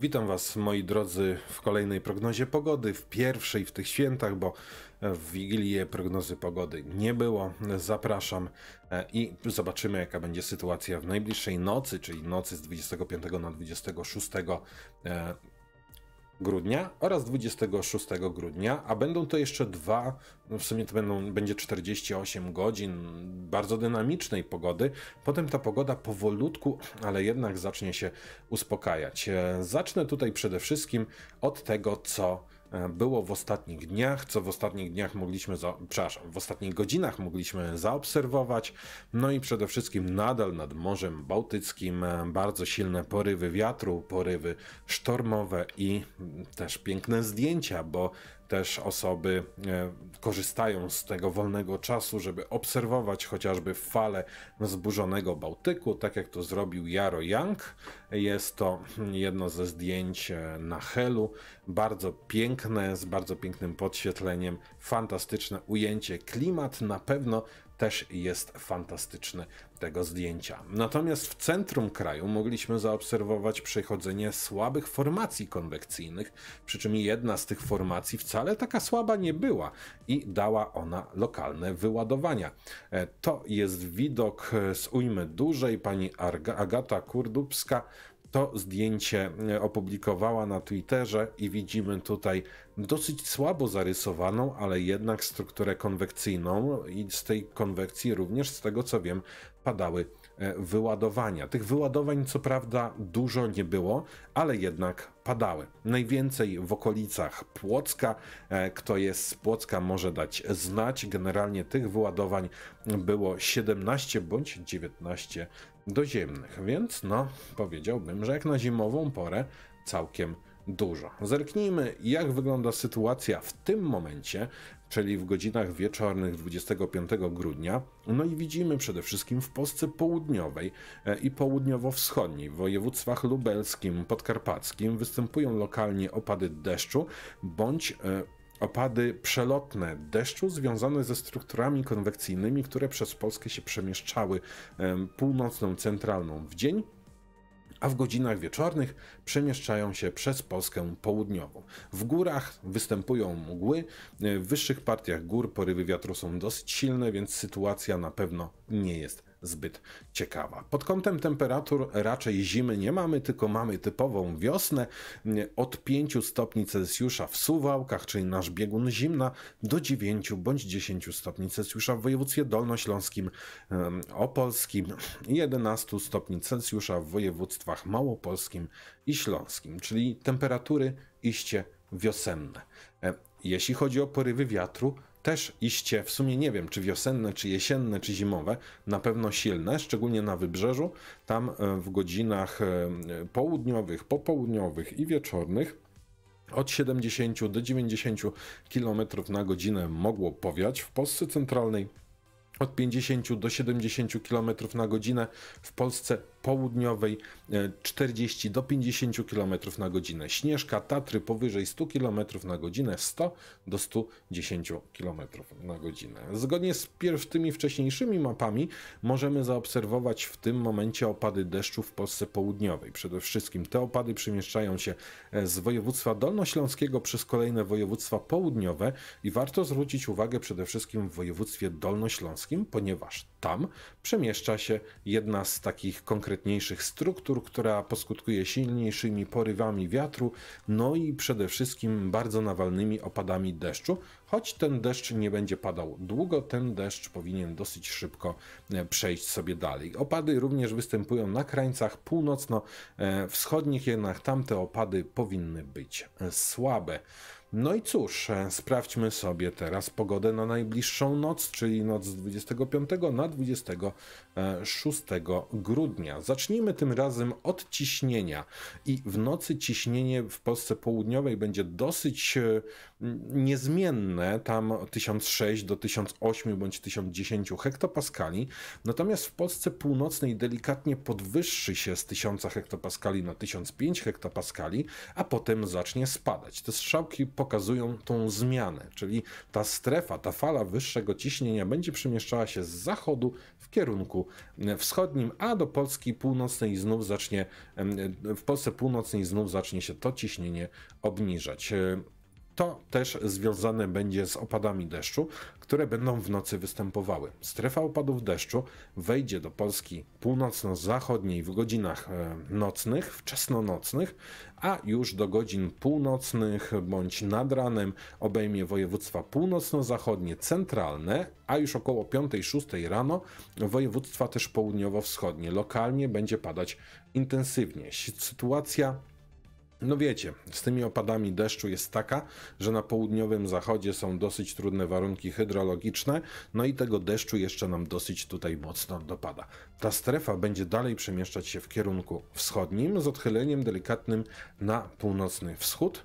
Witam Was, moi drodzy, w kolejnej prognozie pogody, w pierwszej w tych świętach, bo w Wigilię prognozy pogody nie było. Zapraszam e, i zobaczymy, jaka będzie sytuacja w najbliższej nocy, czyli nocy z 25 na 26 grudnia oraz 26 grudnia, a będą to jeszcze dwa, no w sumie to będą, będzie 48 godzin bardzo dynamicznej pogody. Potem ta pogoda powolutku, ale jednak zacznie się uspokajać. E, zacznę tutaj przede wszystkim od tego, co E, było w ostatnich dniach, co w ostatnich dniach mogliśmy, za, przepraszam, w ostatnich godzinach mogliśmy zaobserwować. No i przede wszystkim nadal nad Morzem Bałtyckim e, bardzo silne porywy wiatru, porywy sztormowe i mm, też piękne zdjęcia, bo też osoby e, korzystają z tego wolnego czasu, żeby obserwować chociażby fale zburzonego Bałtyku, tak jak to zrobił Jaro Young. Jest to jedno ze zdjęć e, na Helu, bardzo piękne, z bardzo pięknym podświetleniem, fantastyczne ujęcie. Klimat na pewno też jest fantastyczny tego zdjęcia. Natomiast w centrum kraju mogliśmy zaobserwować przechodzenie słabych formacji konwekcyjnych, przy czym jedna z tych formacji wcale taka słaba nie była i dała ona lokalne wyładowania. E, to jest widok e, z ujmy dużej pani Agata Kurdubska to zdjęcie e, opublikowała na Twitterze i widzimy tutaj dosyć słabo zarysowaną, ale jednak strukturę konwekcyjną i z tej konwekcji również z tego co wiem padały e, wyładowania. Tych wyładowań co prawda dużo nie było, ale jednak padały. Najwięcej w okolicach Płocka. E, kto jest z Płocka może dać znać. Generalnie tych wyładowań było 17 bądź 19 doziemnych, więc no powiedziałbym, że jak na zimową porę całkiem dużo. Zerknijmy, jak wygląda sytuacja w tym momencie, czyli w godzinach wieczornych 25 grudnia. No i widzimy przede wszystkim w Polsce południowej e, i południowo-wschodniej, w województwach lubelskim, podkarpackim występują lokalnie opady deszczu bądź e, Opady przelotne deszczu związane ze strukturami konwekcyjnymi, które przez Polskę się przemieszczały północną, centralną w dzień, a w godzinach wieczornych przemieszczają się przez Polskę południową. W górach występują mgły, w wyższych partiach gór porywy wiatru są dosyć silne, więc sytuacja na pewno nie jest zbyt ciekawa. Pod kątem temperatur raczej zimy nie mamy, tylko mamy typową wiosnę od 5 stopni Celsjusza w Suwałkach, czyli nasz biegun zimna, do 9 bądź 10 stopni Celsjusza w województwie dolnośląskim, opolskim, 11 stopni Celsjusza w województwach małopolskim i śląskim, czyli temperatury iście wiosenne. E, jeśli chodzi o porywy wiatru, też iście, w sumie nie wiem, czy wiosenne, czy jesienne, czy zimowe, na pewno silne, szczególnie na wybrzeżu. Tam e, w godzinach e, południowych, popołudniowych i wieczornych od 70 do 90 km na godzinę mogło powiać. W Polsce centralnej od 50 do 70 km na godzinę, w Polsce południowej 40 e, do 50 km na godzinę. Śnieżka Tatry powyżej 100 km na godzinę, 100 do 110 km na godzinę. Zgodnie z tymi wcześniejszymi mapami możemy zaobserwować w tym momencie opady deszczu w Polsce południowej. Przede wszystkim te opady przemieszczają się e, z województwa dolnośląskiego przez kolejne województwa południowe i warto zwrócić uwagę przede wszystkim w województwie dolnośląskim, ponieważ tam przemieszcza się jedna z takich konkretniejszych struktur, która poskutkuje silniejszymi porywami wiatru, no i przede wszystkim bardzo nawalnymi opadami deszczu. Choć ten deszcz nie będzie padał długo, ten deszcz powinien dosyć szybko e, przejść sobie dalej. Opady również występują na krańcach północno-wschodnich, e, jednak tamte opady powinny być e, słabe. No i cóż, e, sprawdźmy sobie teraz pogodę na najbliższą noc, czyli noc z 25 na 26 e, grudnia. Zacznijmy tym razem od ciśnienia. I w nocy ciśnienie w Polsce południowej będzie dosyć e, niezmienne, tam 1006 do 1008 bądź 1010 hektopaskali, natomiast w Polsce północnej delikatnie podwyższy się z 1000 hektopaskali na 1005 hektopaskali, a potem zacznie spadać. Te strzałki pokazują tą zmianę, czyli ta strefa, ta fala wyższego ciśnienia będzie przemieszczała się z zachodu w kierunku e, wschodnim, a do Polski północnej znów zacznie, e, w Polsce północnej znów zacznie się to ciśnienie obniżać. E, to też związane będzie z opadami deszczu, które będą w nocy występowały. Strefa opadów deszczu wejdzie do Polski północno-zachodniej w godzinach e, nocnych, wczesnonocnych, a już do godzin północnych bądź nad ranem obejmie województwa północno-zachodnie, centralne, a już około 5-6 rano województwa też południowo-wschodnie. Lokalnie będzie padać intensywnie. Sytuacja no wiecie, z tymi opadami deszczu jest taka, że na południowym zachodzie są dosyć trudne warunki hydrologiczne, no i tego deszczu jeszcze nam dosyć tutaj mocno dopada. Ta strefa będzie dalej przemieszczać się w kierunku wschodnim z odchyleniem delikatnym na północny wschód.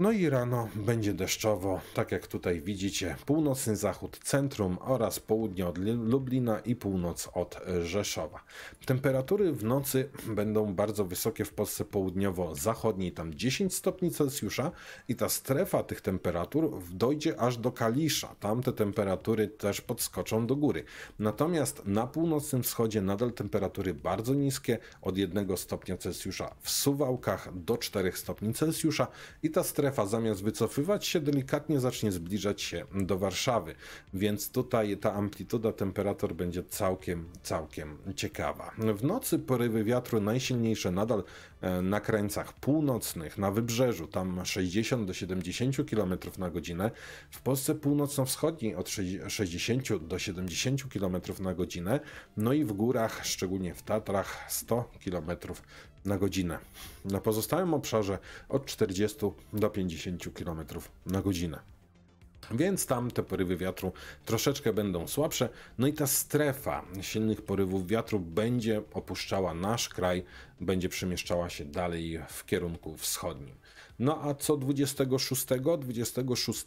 No i rano będzie deszczowo, tak jak tutaj widzicie, północny zachód centrum oraz południe od Lublina i północ od Rzeszowa. Temperatury w nocy będą bardzo wysokie w Polsce południowo-zachodniej, tam 10 stopni Celsjusza i ta strefa tych temperatur dojdzie aż do Kalisza. Tam te temperatury też podskoczą do góry. Natomiast na północnym wschodzie nadal temperatury bardzo niskie, od 1 stopnia Celsjusza w Suwałkach do 4 stopni Celsjusza i ta strefa strefa zamiast wycofywać się delikatnie zacznie zbliżać się do Warszawy, więc tutaj ta amplituda temperatur będzie całkiem, całkiem ciekawa. W nocy porywy wiatru najsilniejsze nadal E, na krańcach północnych, na wybrzeżu, tam 60 do 70 km na godzinę, w Polsce północno-wschodniej od 60 do 70 km na godzinę, no i w górach, szczególnie w Tatrach, 100 km na godzinę. Na pozostałym obszarze od 40 do 50 km na godzinę. Więc tam te porywy wiatru troszeczkę będą słabsze, no i ta strefa silnych porywów wiatru będzie opuszczała nasz kraj, będzie przemieszczała się dalej w kierunku wschodnim. No a co 26? 26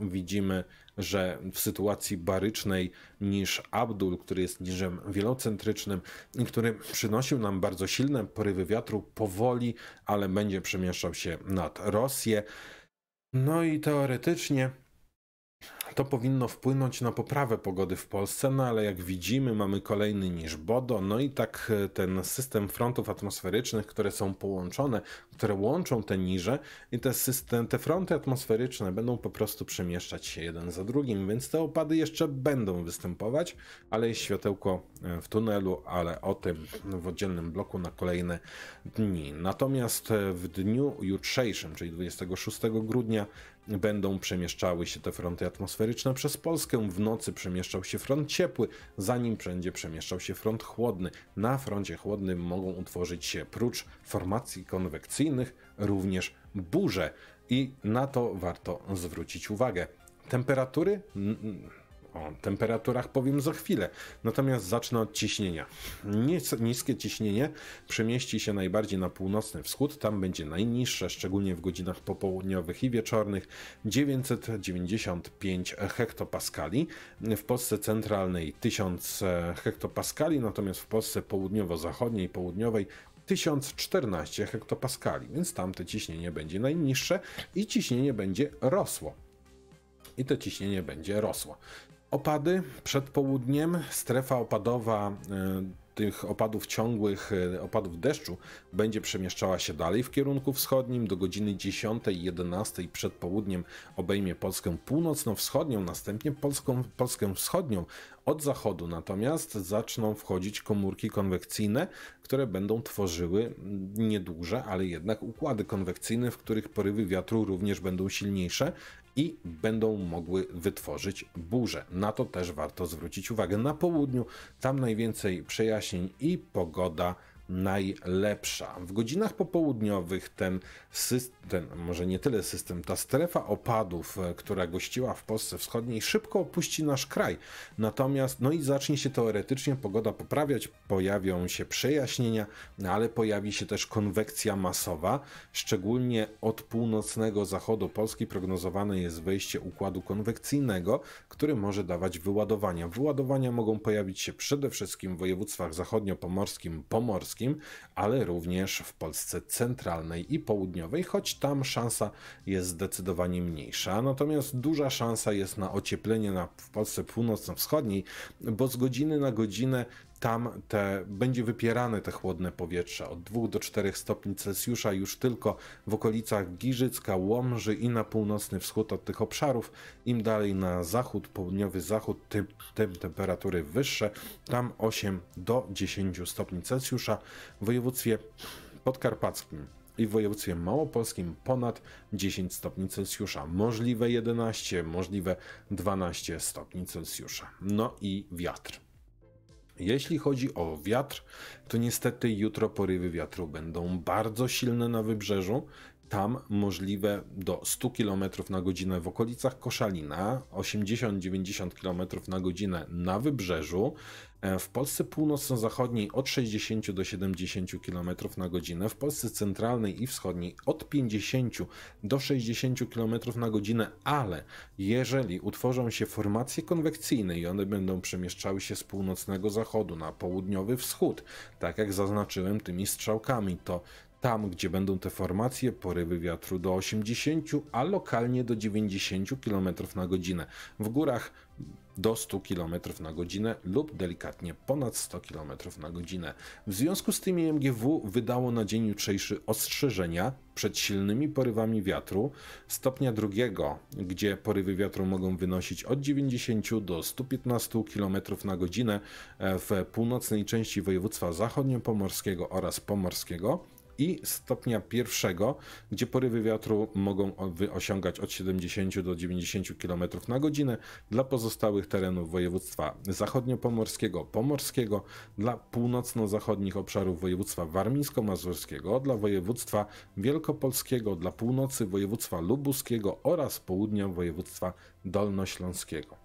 widzimy, że w sytuacji barycznej niż Abdul, który jest niżem wielocentrycznym, który przynosił nam bardzo silne porywy wiatru, powoli, ale będzie przemieszczał się nad Rosję. No i teoretycznie to powinno wpłynąć na poprawę pogody w Polsce, no ale jak widzimy, mamy kolejny niż Bodo, no i tak e, ten system frontów atmosferycznych, które są połączone, które łączą te niże i te, system, te fronty atmosferyczne będą po prostu przemieszczać się jeden za drugim, więc te opady jeszcze będą występować, ale jest światełko e, w tunelu, ale o tym w oddzielnym bloku na kolejne dni. Natomiast e, w dniu jutrzejszym, czyli 26 grudnia, będą przemieszczały się te fronty atmosferyczne przez Polskę. W nocy przemieszczał się front ciepły, zanim będzie przemieszczał się front chłodny. Na froncie chłodnym mogą utworzyć się prócz formacji konwekcyjnych również burze i na to warto zwrócić uwagę. Temperatury o temperaturach powiem za chwilę, natomiast zacznę od ciśnienia. Nis niskie ciśnienie przemieści się najbardziej na północny wschód, tam będzie najniższe, szczególnie w godzinach popołudniowych i wieczornych 995 hektopaskali, w Polsce centralnej 1000 hektopaskali, natomiast w Polsce południowo-zachodniej, południowej 1014 hektopaskali, więc tamte ciśnienie będzie najniższe i ciśnienie będzie rosło i to ciśnienie będzie rosło. Opady przed południem, strefa opadowa e, tych opadów ciągłych, e, opadów deszczu będzie przemieszczała się dalej w kierunku wschodnim. Do godziny 10-11 przed południem obejmie Polskę północno-wschodnią, następnie Polską, Polskę wschodnią. Od zachodu natomiast zaczną wchodzić komórki konwekcyjne, które będą tworzyły nieduże, ale jednak układy konwekcyjne, w których porywy wiatru również będą silniejsze i będą mogły wytworzyć burze. Na to też warto zwrócić uwagę. Na południu tam najwięcej przejaśnień i pogoda najlepsza. W godzinach popołudniowych ten system, ten, może nie tyle system, ta strefa opadów, e, która gościła w Polsce Wschodniej, szybko opuści nasz kraj. Natomiast, no i zacznie się teoretycznie pogoda poprawiać, pojawią się przejaśnienia, no ale pojawi się też konwekcja masowa. Szczególnie od północnego zachodu Polski prognozowane jest wejście układu konwekcyjnego, który może dawać wyładowania. Wyładowania mogą pojawić się przede wszystkim w województwach zachodniopomorskim, pomorskim, ale również w Polsce centralnej i południowej, choć tam szansa jest zdecydowanie mniejsza. Natomiast duża szansa jest na ocieplenie na, w Polsce północno-wschodniej, bo z godziny na godzinę tam te, będzie wypierane te chłodne powietrze od 2 do 4 stopni Celsjusza już tylko w okolicach Giżycka, Łomży i na północny wschód od tych obszarów. Im dalej na zachód, południowy zachód, tym, tym temperatury wyższe, tam 8 do 10 stopni Celsjusza. W województwie podkarpackim i w województwie małopolskim ponad 10 stopni Celsjusza, możliwe 11, możliwe 12 stopni Celsjusza. No i wiatr. Jeśli chodzi o wiatr, to niestety jutro porywy wiatru będą bardzo silne na wybrzeżu tam możliwe do 100 km na godzinę w okolicach Koszalina, 80-90 km na godzinę na wybrzeżu, e, w Polsce północno-zachodniej od 60 do 70 km na godzinę, w Polsce centralnej i wschodniej od 50 do 60 km na godzinę, ale jeżeli utworzą się formacje konwekcyjne i one będą przemieszczały się z północnego zachodu na południowy wschód, tak jak zaznaczyłem tymi strzałkami, to tam, gdzie będą te formacje, porywy wiatru do 80, a lokalnie do 90 km na godzinę. W górach do 100 km na godzinę lub delikatnie ponad 100 km na godzinę. W związku z tym MGW wydało na dzień jutrzejszy ostrzeżenia przed silnymi porywami wiatru stopnia drugiego, gdzie porywy wiatru mogą wynosić od 90 do 115 km na godzinę e, w północnej części województwa zachodniopomorskiego oraz pomorskiego i stopnia pierwszego, gdzie porywy wiatru mogą osiągać od 70 do 90 km na godzinę dla pozostałych terenów województwa zachodnio-pomorskiego, pomorskiego, dla północno-zachodnich obszarów województwa warmińsko-mazurskiego, dla województwa wielkopolskiego, dla północy województwa lubuskiego oraz południa województwa dolnośląskiego.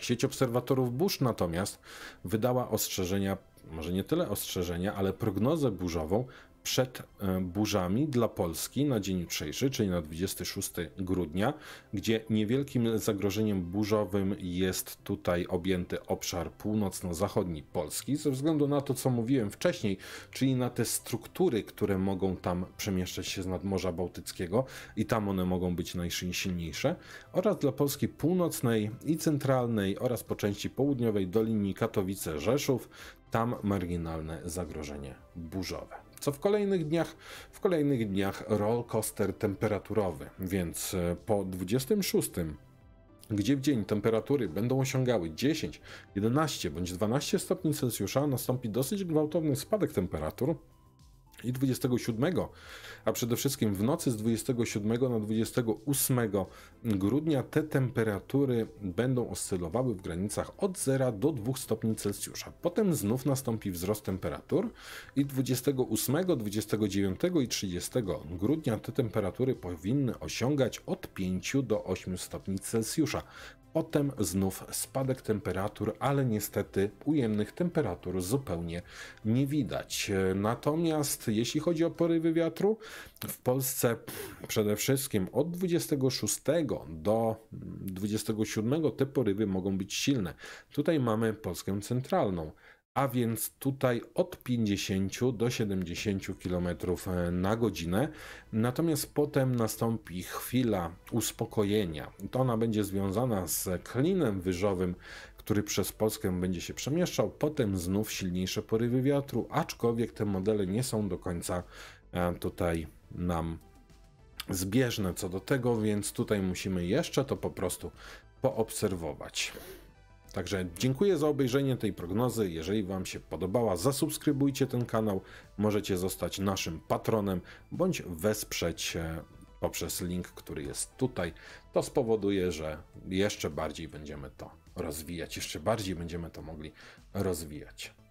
Sieć obserwatorów burz natomiast wydała ostrzeżenia, może nie tyle ostrzeżenia, ale prognozę burzową przed e, burzami dla Polski na dzień jutrzejszy, czyli na 26 grudnia, gdzie niewielkim zagrożeniem burzowym jest tutaj objęty obszar północno-zachodni Polski, ze względu na to, co mówiłem wcześniej, czyli na te struktury, które mogą tam przemieszczać się z nadmorza bałtyckiego i tam one mogą być najsilniejsze, oraz dla Polski północnej i centralnej oraz po części południowej do linii Katowice-Rzeszów, tam marginalne zagrożenie burzowe co w kolejnych dniach, w kolejnych dniach rollcoaster temperaturowy, więc e, po 26 gdzie w dzień temperatury będą osiągały 10, 11 bądź 12 stopni Celsjusza, nastąpi dosyć gwałtowny spadek temperatur, i 27, a przede wszystkim w nocy z 27 na 28 grudnia te temperatury będą oscylowały w granicach od 0 do 2 stopni Celsjusza. Potem znów nastąpi wzrost temperatur i 28, 29 i 30 grudnia te temperatury powinny osiągać od 5 do 8 stopni Celsjusza. Potem znów spadek temperatur, ale niestety ujemnych temperatur zupełnie nie widać. Natomiast jeśli chodzi o porywy wiatru, w Polsce przede wszystkim od 26 do 27 te porywy mogą być silne. Tutaj mamy Polskę centralną a więc tutaj od 50 do 70 km e, na godzinę. Natomiast potem nastąpi chwila uspokojenia. To ona będzie związana z klinem wyżowym, który przez Polskę będzie się przemieszczał. Potem znów silniejsze porywy wiatru, aczkolwiek te modele nie są do końca e, tutaj nam zbieżne co do tego, więc tutaj musimy jeszcze to po prostu poobserwować. Także dziękuję za obejrzenie tej prognozy. Jeżeli Wam się podobała, zasubskrybujcie ten kanał. Możecie zostać naszym patronem bądź wesprzeć e, poprzez link, który jest tutaj. To spowoduje, że jeszcze bardziej będziemy to rozwijać, jeszcze bardziej będziemy to mogli rozwijać.